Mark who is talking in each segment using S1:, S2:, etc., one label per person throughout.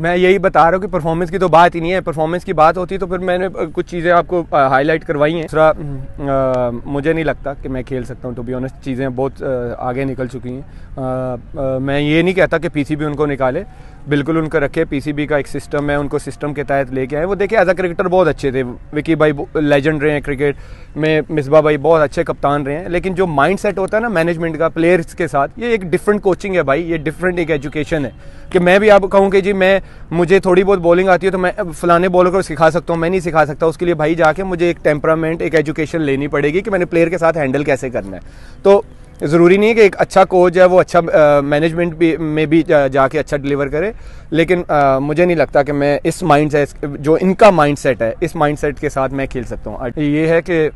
S1: मैं यही बता रहा हूँ कि परफॉर्मेंस की तो बात ही नहीं है परफॉर्मेंस की बात होती तो फिर मैंने कुछ चीज़ें आपको हाईलाइट करवाई हैं दूसरा मुझे नहीं लगता कि मैं खेल सकता हूँ तो भी ऑनेस्ट चीज़ें बहुत आगे निकल चुकी हैं मैं ये नहीं कहता कि पीसीबी उनको निकाले बिल्कुल उनका रखे पीसीबी का एक सिस्टम है उनको सिस्टम के तहत लेके आए वो देखे एज अ क्रिकेटर बहुत अच्छे थे विकी भाई लेजेंड रहे हैं क्रिकेट में मिसबा भाई बहुत अच्छे कप्तान रहे हैं लेकिन जो माइंड सेट होता है ना मैनेजमेंट का प्लेयर्स के साथ ये एक डिफरेंट कोचिंग है भाई ये डिफरेंट एक एजुकेशन है कि मैं भी आप कहूँ कि जी मैं मुझे थोड़ी बहुत बॉलिंग आती है तो मैं फलाने बॉलर को सिखा सकता हूँ मैं नहीं सिखा सकता उसके लिए भाई जाके मुझे एक टेम्परामेंट एक एजुकेशन लेनी पड़ेगी कि मैंने प्लेयर के साथ हैंडल कैसे करना है तो ज़रूरी नहीं है कि एक अच्छा कोच है वो अच्छा मैनेजमेंट भी में भी जाके अच्छा डिलीवर करे लेकिन आ, मुझे नहीं लगता कि मैं इस माइंड सेट जो इनका माइंड सेट है इस माइंड सेट के साथ मैं खेल सकता हूँ ये है कि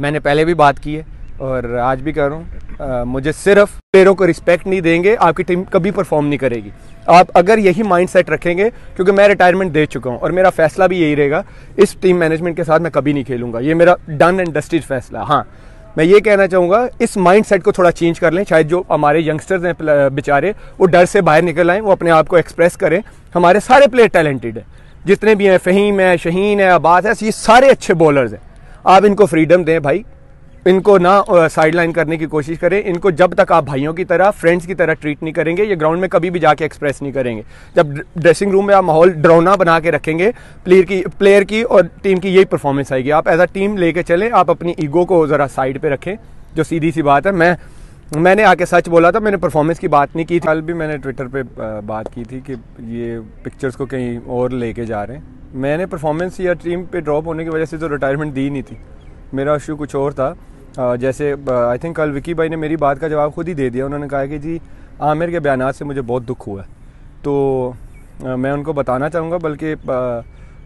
S1: मैंने पहले भी बात की है और आज भी कर रहा हूँ मुझे सिर्फ प्लेयरों को रिस्पेक्ट नहीं देंगे आपकी टीम कभी परफॉर्म नहीं करेगी आप अगर यही माइंड सेट रखेंगे क्योंकि मैं रिटायरमेंट दे चुका हूँ और मेरा फैसला भी यही रहेगा इस टीम मैनेजमेंट के साथ मैं कभी नहीं खेलूंगा ये मेरा डन एंड डस्टिज फैसला हाँ मैं ये कहना चाहूँगा इस माइंड सेट को थोड़ा चेंज कर लें शायद जो हमारे यंगस्टर्स हैं बेचारे वो डर से बाहर निकल आएँ वो अपने आप को एक्सप्रेस करें हमारे सारे प्लेयर टैलेंटेड हैं जितने भी हैं फ़हीम है शहीन है अब्बास है ये सारे अच्छे बॉलर्स हैं आप इनको फ्रीडम दें भाई इनको ना साइडलाइन करने की कोशिश करें इनको जब तक आप भाइयों की तरह फ्रेंड्स की तरह ट्रीट नहीं करेंगे ये ग्राउंड में कभी भी जाके एक्सप्रेस नहीं करेंगे जब ड्रेसिंग रूम में आप माहौल ड्रोना बना के रखेंगे प्लेयर की प्लेयर की और टीम की यही परफॉर्मेंस आएगी आप एज अ टीम लेके चलें आप अपनी ईगो को ज़रा साइड पर रखें जो सीधी सी बात है मैं मैंने आके सच बोला था मैंने परफॉर्मेंस की बात नहीं की थी कल भी मैंने ट्विटर पर बात की थी कि ये पिक्चर्स को कहीं और लेके जा रहे हैं मैंने परफॉर्मेंस या टीम पे ड्रॉप होने की वजह से तो रिटायरमेंट दी नहीं थी मेरा इशू कुछ और था जैसे आई थिंक कल विकी भाई ने मेरी बात का जवाब खुद ही दे दिया उन्होंने कहा कि जी आमिर के बयान से मुझे बहुत दुख हुआ तो मैं उनको बताना चाहूँगा बल्कि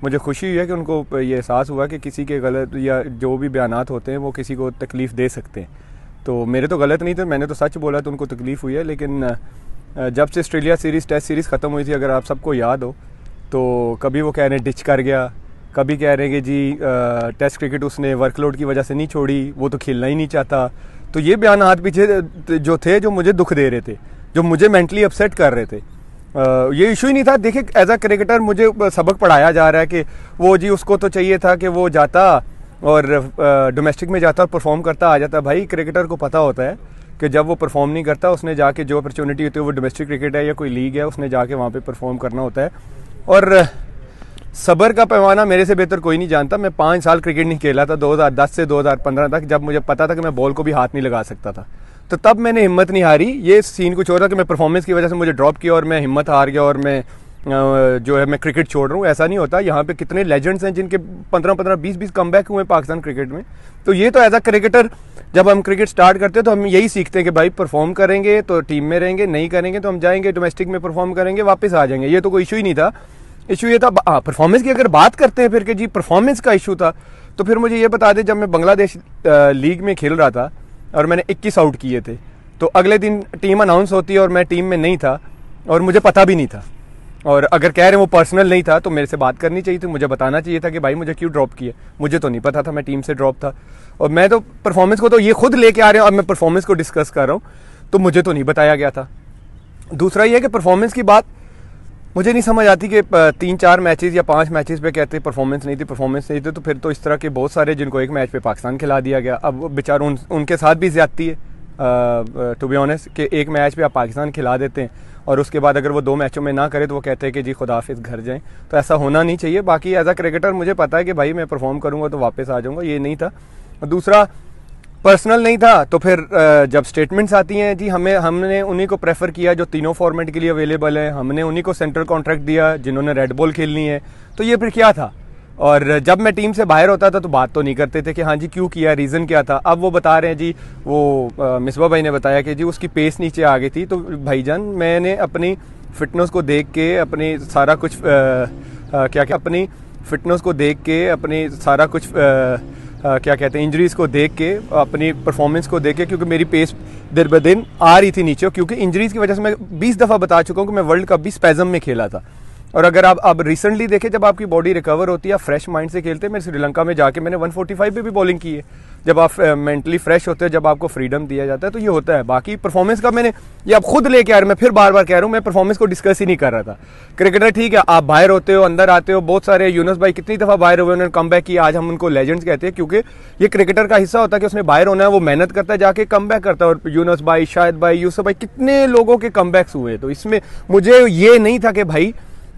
S1: मुझे खुशी हुई है कि उनको ये एहसास हुआ कि किसी के गलत या जो भी बयान होते हैं वो किसी को तकलीफ़ दे सकते हैं तो मेरे तो गलत नहीं थे मैंने तो सच बोला तो उनको तकलीफ़ हुई है लेकिन जब से ऑस्ट्रेलिया सीरीज़ टेस्ट सीरीज़ ख़त्म हुई थी अगर आप सबको याद हो तो कभी वो कह रहे हैं डिच कर गया कभी कह रहे हैं कि जी टेस्ट क्रिकेट उसने वर्कलोड की वजह से नहीं छोड़ी वो तो खेलना ही नहीं चाहता तो ये बयान हाथ पीछे जो थे जो मुझे दुख दे रहे थे जो मुझे मेंटली अपसेट कर रहे थे ये इशू ही नहीं था देखिए एज अ क्रिकेटर मुझे सबक पढ़ाया जा रहा है कि वो जी उसको तो चाहिए था कि वो जाता और डोमेस्टिक में जाता और परफॉर्म करता आ जाता भाई क्रिकेटर को पता होता है कि जब वो परफॉर्म नहीं करता उसने जाके जो अपॉर्चुनिटी होती है वो डोमेस्टिक क्रिकेट है या कोई लीग है उसने जाके वहाँ पे परफॉर्म करना होता है और सबर का पैमाना मेरे से बेहतर कोई नहीं जानता मैं पाँच साल क्रिकेट नहीं खेला था 2010 से 2015 तक जब मुझे पता था कि मैं बॉल को भी हाथ नहीं लगा सकता था तो तब मैंने हिम्मत नहीं हारी ये सीन कुछ और था कि मैं परफॉर्मेंस की वजह से मुझे ड्रॉप किया और मैं हिम्मत हार गया और मैं जो है मैं क्रिकेट छोड़ रहा हूँ ऐसा नहीं होता यहाँ पे कितने लेजेंड्स हैं जिनके पंद्रह पंद्रह बीस बीस कम बैक हुए हैं पाकिस्तान क्रिकेट में तो ये तो एज अ क्रिकेटर जब हम क्रिकेट स्टार्ट करते हैं तो हम यही सीखते हैं कि भाई परफॉर्म करेंगे तो टीम में रहेंगे नहीं करेंगे तो हम जाएंगे डोमेस्टिक में परफॉर्म करेंगे वापस आ जाएंगे ये तो कोई इशू ही नहीं था इशू ये था परफॉर्मेंस की अगर बात करते हैं फिर कि जी परफॉर्मेंस का इशू था तो फिर मुझे ये बता दें जब मैं बांग्लादेश लीग में खेल रहा था और मैंने 21 आउट किए थे तो अगले दिन टीम अनाउंस होती है और मैं टीम में नहीं था और मुझे पता भी नहीं था और अगर कह रहे हैं वो पर्सनल नहीं था तो मेरे से बात करनी चाहिए थी मुझे बताना चाहिए था कि भाई मुझे क्यों ड्रॉप किया मुझे तो नहीं पता था मैं टीम से ड्रॉप था और मैं तो परफॉर्मेंस को तो ये खुद लेके आ रहे हैं और मैं परफॉर्मेंस को डिस्कस कर रहा हूँ तो मुझे तो नहीं बताया गया था दूसरा ये है कि परफॉर्मेंस की बात मुझे नहीं समझ आती कि तीन चार मैचेस या पांच मैचेस पे कहते परफॉर्मेंस नहीं थी परफॉर्मेंस नहीं थी तो फिर तो इस तरह के बहुत सारे जिनको एक मैच पे पाकिस्तान खिला दिया गया अब बेचारों उन, उनके साथ भी ज्यादती है टू बी ऑनेस्ट कि एक मैच पे आप पाकिस्तान खिला देते हैं और उसके बाद अगर वो दो मैचों में ना करें तो वो कहते हैं कि जी खुदाफिस घर जाएं तो ऐसा होना नहीं चाहिए बाकी एज अ क्रिकेटर मुझे पता है कि भाई मैं परफॉर्म करूँगा तो वापस आ जाऊँगा ये नहीं था दूसरा पर्सनल नहीं था तो फिर जब स्टेटमेंट्स आती हैं जी हमें हमने उन्हीं को प्रेफर किया जो तीनों फॉर्मेट के लिए अवेलेबल है हमने उन्हीं को सेंट्रल कॉन्ट्रैक्ट दिया जिन्होंने रेड बॉल खेलनी है तो ये फिर क्या था और जब मैं टीम से बाहर होता था तो बात तो नहीं करते थे कि हाँ जी क्यों किया रीज़न क्या था अब वो बता रहे हैं जी वो मिसबा भाई ने बताया कि जी उसकी पेस नीचे आ गई थी तो भाईजान मैंने अपनी फिटनेस को देख के अपनी सारा कुछ आ, आ, क्या क्या अपनी फिटनेस को देख के अपनी सारा कुछ आ, क्या कहते हैं इंजरीज़ को देख के अपनी परफॉर्मेंस को देख के क्योंकि मेरी पेस दिन ब दिन आ रही थी नीचे क्योंकि इंजरीज़ की वजह से मैं बीस दफ़ा बता चुका हूँ कि मैं वर्ल्ड कप भी स्पैज़म में खेला था और अगर आप अब रिसेंटली देखें जब आपकी बॉडी रिकवर होती है फ्रेश माइंड से खेलते हैं मैं श्रीलंका में जाके मैंने 145 पे भी बॉलिंग की है जब आप मेंटली फ्रेश होते हैं जब आपको फ्रीडम दिया जाता है तो ये होता है बाकी परफॉर्मेंस का मैंने ये आप खुद लेके आ रहे मैं फिर बार बार कह रहा हूँ मैं परफॉर्मेंस को डिस्कस ही नहीं कर रहा था क्रिकेटर ठीक है आप बाहर होते हो अंदर आते हो बहुत सारे यूनस भाई कितनी दफ़ा बाहर हुए उन्होंने कम किया आज हम उनको लेजेंड्स कहते हैं क्योंकि ये क्रिकेटर का हिस्सा होता है कि उसने बाहर होना है वो मेहनत करता है जाके कम करता है और यूनस भाई शाहिद भाई यूसुफ भाई कितने लोगों के कम हुए तो इसमें मुझे ये नहीं था कि भाई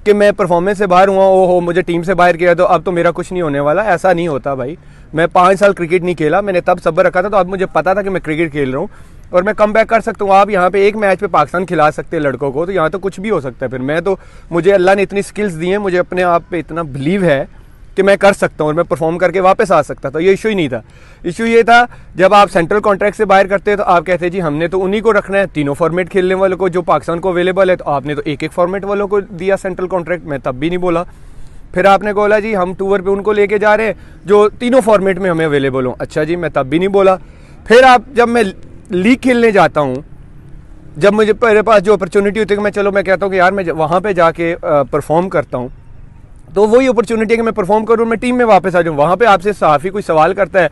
S1: कि मैं परफॉर्मेंस से बाहर हुआ ओ हो मुझे टीम से बाहर किया तो अब तो मेरा कुछ नहीं होने वाला ऐसा नहीं होता भाई मैं पाँच साल क्रिकेट नहीं खेला मैंने तब सब्र रखा था तो अब मुझे पता था कि मैं क्रिकेट खेल रहा हूँ और मैं कम बैक कर सकता हूँ आप यहाँ पे एक मैच पे पाकिस्तान खिला सकते हैं लड़कों को तो यहाँ तो कुछ भी हो सकता है फिर मैं तो मुझे अल्लाह ने इतनी स्किल्स दी हैं मुझे अपने आप पे इतना बिलीव है कि मैं कर सकता हूँ और मैं परफॉर्म करके वापस आ सकता था ये इशू ही नहीं था इशू ये था जब आप सेंट्रल कॉन्ट्रैक्ट से बाहर करते हैं तो आप कहते हैं जी हमने तो उन्हीं को रखना है तीनों फॉर्मेट खेलने वालों को जो पाकिस्तान को अवेलेबल है तो आपने तो एक एक फॉर्मेट वालों को दिया सेंट्रल कॉन्ट्रैक्ट मैं तब भी नहीं बोला फिर आपने बोला जी हम टूर पर उनको लेके जा रहे हैं जो तीनों फॉर्मेट में हमें अवेलेबल हों अच्छा जी मैं तब भी नहीं बोला फिर आप जब मैं लीग खेलने जाता हूँ जब मुझे मेरे पास जो अपॉर्चुनिटी होती है मैं चलो मैं कहता हूँ कि यार मैं वहाँ पर जाके परफॉर्म करता हूँ तो वही अपॉर्चुनिटी है कि मैं परफॉर्म करूँ मैं टीम में वापस आ जाऊँ वहाँ पर आपसे ही कोई सवाल करता है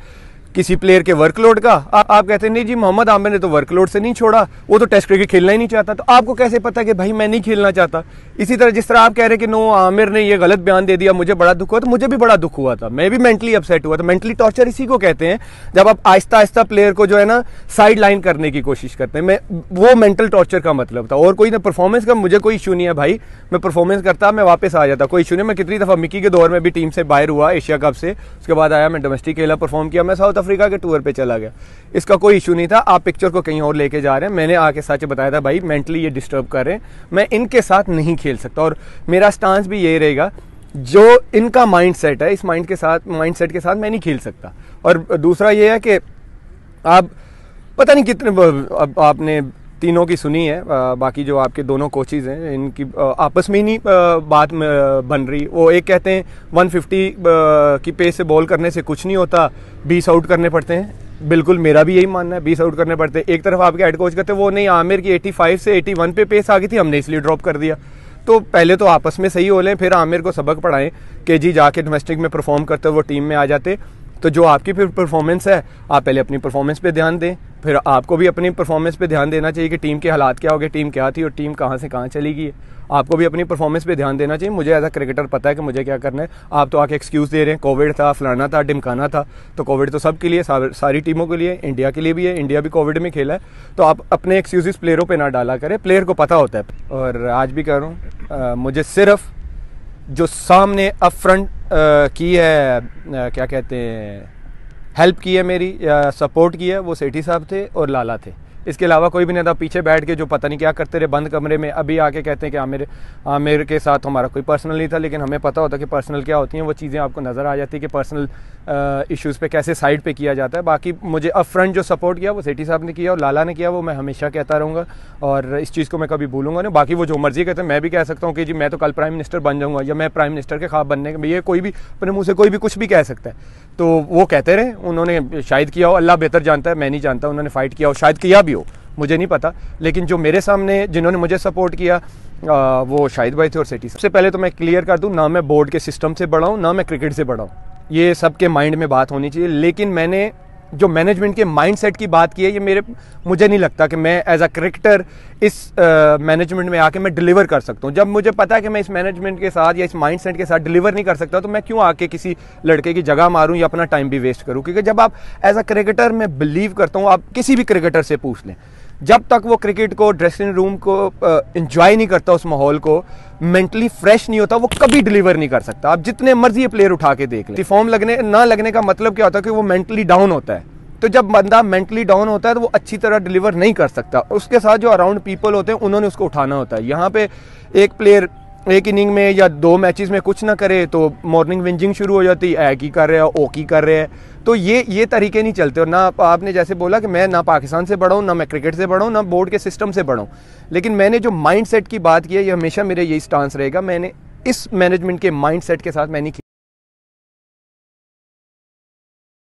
S1: किसी प्लेयर के वर्कलोड का आ, आप कहते हैं नहीं जी मोहम्मद आमिर ने तो वर्कलोड से नहीं छोड़ा वो तो टेस्ट क्रिकेट खेलना ही नहीं चाहता तो आपको कैसे पता कि भाई मैं नहीं खेलना चाहता इसी तरह जिस तरह आप कह रहे कि नो आमिर ने ये गलत बयान दे दिया मुझे बड़ा दुख हुआ तो मुझे भी बड़ा दुख हुआ था मैं भी मेंटली अपसेट हुआ था मेंटली टॉर्चर इसी को कहते हैं जब आप आहिस्ता आहिस्ता प्लेयर को जो है ना साइड लाइन करने की कोशिश करते हैं मैं वो मेंटल टॉर्चर का मतलब था और कोई ना परफॉर्मेंस का मुझे कोई इशू नहीं है भाई मैं परफॉर्मेंस करता मैं वापस आ जाता कोई इशू नहीं मैं कितनी दफ़ा मिकी के दौर में भी टीम से बाहर हुआ एशिया कप से उसके बाद आया मैं डोमेस्टिक खेला परफॉर्म किया मैं साउथ अफ्रीका के टूर पे चला गया इसका कोई इशू नहीं था आप पिक्चर को कहीं और लेके जा रहे हैं मैंने आके सच बताया था भाई मेंटली ये डिस्टर्ब कर रहे हैं मैं इनके साथ नहीं खेल सकता और मेरा स्टांस भी यही रहेगा जो इनका माइंड सेट है इस माइंड के साथ माइंड सेट के साथ मैं नहीं खेल सकता और दूसरा ये है कि आप पता नहीं कितने अब आपने तीनों की सुनी है बाकी जो आपके दोनों कोचेज हैं इनकी आपस में ही नहीं बात बन रही वो एक कहते हैं 150 की पेस से बॉल करने से कुछ नहीं होता 20 आउट करने पड़ते हैं बिल्कुल मेरा भी यही मानना है 20 आउट करने पड़ते हैं एक तरफ आपके हेड कोच कहते हैं वो नहीं आमिर की 85 से 81 पे पेस आ गई थी हमने इसलिए ड्रॉप कर दिया तो पहले तो आपस में सही हो लें फिर आमिर को सबक पढ़ाएं कि जी जाके डोमेस्टिक में परफॉर्म करते वो टीम में आ जाते तो जो आपकी फिर परफॉर्मेंस है आप पहले अपनी परफॉर्मेंस पे ध्यान दें फिर आपको भी अपनी परफॉर्मेंस पे ध्यान देना चाहिए कि टीम के हालात क्या हो गए टीम क्या थी और टीम कहाँ से कहाँ चली गई आपको भी अपनी परफॉर्मेंस पे ध्यान देना चाहिए मुझे एज अ क्रिकेटर पता है कि मुझे क्या करना है आप तो आके एक्सक्यूज़ दे रहे हैं कोविड था फलाना था डिमकाना था तो कोविड तो सब के लिए सारी टीमों के लिए इंडिया के लिए भी है इंडिया भी कोविड में खेला है तो आप अपने एक्सक्यूज़ प्लेयरों पर ना डाला करें प्लेयर को पता होता है और आज भी कह रहा हूँ मुझे सिर्फ जो सामने अप फ्रंट की है क्या कहते हैं हेल्प की है मेरी सपोर्ट की है वो सेठी साहब थे और लाला थे इसके अलावा कोई भी नहीं था पीछे बैठ के जो पता नहीं क्या करते रहे बंद कमरे में अभी आके कहते हैं कि आमिर आमिर के साथ हमारा कोई पर्सनल नहीं था लेकिन हमें पता होता कि पर्सनल क्या होती हैं वो चीज़ें आपको नज़र आ जाती है कि पर्सनल इश्यूज़ पे कैसे साइड पे किया जाता है बाकी मुझे अप फ्रंट जो सपोर्ट किया वो सेठी साहब ने किया और लाला ने किया वो मैं हमेशा कहता रहूँगा और इस चीज़ को मैं कभी भूलूंगा नहीं बाकी वो जो मर्जी कहते हैं मैं भी कह सकता हूँ कि जी मैं तो कल प्राइम मिनिस्टर बन जाऊँगा या मैं प्राइम मिनिस्टर के खाब बनने के ये कोई भी अपने मुँह से कोई भी कुछ भी कह सकता है तो वो कहते रहे उन्होंने शायद किया हो अल्लाह बेहतर जानता है मैं नहीं जानता उन्होंने फ़ाइट किया हो शायद किया मुझे नहीं पता लेकिन जो मेरे सामने जिन्होंने मुझे सपोर्ट किया आ, वो शाहिद भाई थे और सेठी सबसे पहले तो मैं क्लियर कर दूँ ना मैं बोर्ड के सिस्टम से बढ़ाऊँ ना मैं क्रिकेट से बढ़ाऊँ ये ये सबके माइंड में बात होनी चाहिए लेकिन मैंने जो मैनेजमेंट के माइंडसेट की बात की है ये मेरे मुझे नहीं लगता कि मैं एज अ क्रिकेटर इस मैनेजमेंट uh, में आके मैं डिलीवर कर सकता हूँ जब मुझे पता है कि मैं इस मैनेजमेंट के साथ या इस माइंडसेट के साथ डिलीवर नहीं कर सकता तो मैं क्यों आके किसी लड़के की जगह मारूँ या अपना टाइम भी वेस्ट करूँ क्योंकि जब आप एज अ क्रिकेटर मैं बिलीव करता हूँ आप किसी भी क्रिकेटर से पूछ लें जब तक वो क्रिकेट को ड्रेसिंग रूम को इंजॉय नहीं करता उस माहौल को मेंटली फ्रेश नहीं होता वो कभी डिलीवर नहीं कर सकता आप जितने मर्जी प्लेयर उठा के देख लें फॉर्म लगने ना लगने का मतलब क्या होता है कि वो मेंटली डाउन होता है तो जब बंदा मेंटली डाउन होता है तो वो अच्छी तरह डिलीवर नहीं कर सकता उसके साथ जो अराउंड पीपल होते हैं उन्होंने उसको उठाना होता है यहाँ पे एक प्लेयर एक इनिंग में या दो मैचेस में कुछ ना करे तो मॉर्निंग विंजिंग शुरू हो जाती है की कर रहे हैं ओ की कर रहे हैं तो ये ये तरीके नहीं चलते और ना आपने जैसे बोला कि मैं ना पाकिस्तान से बढ़ाऊँ ना मैं क्रिकेट से बढ़ाऊँ ना बोर्ड के सिस्टम से बढ़ाऊँ लेकिन मैंने जो माइंड सेट की बात की है ये हमेशा मेरे यही स्टांस रहेगा मैंने इस मैनेजमेंट के माइंड सेट के साथ मैंने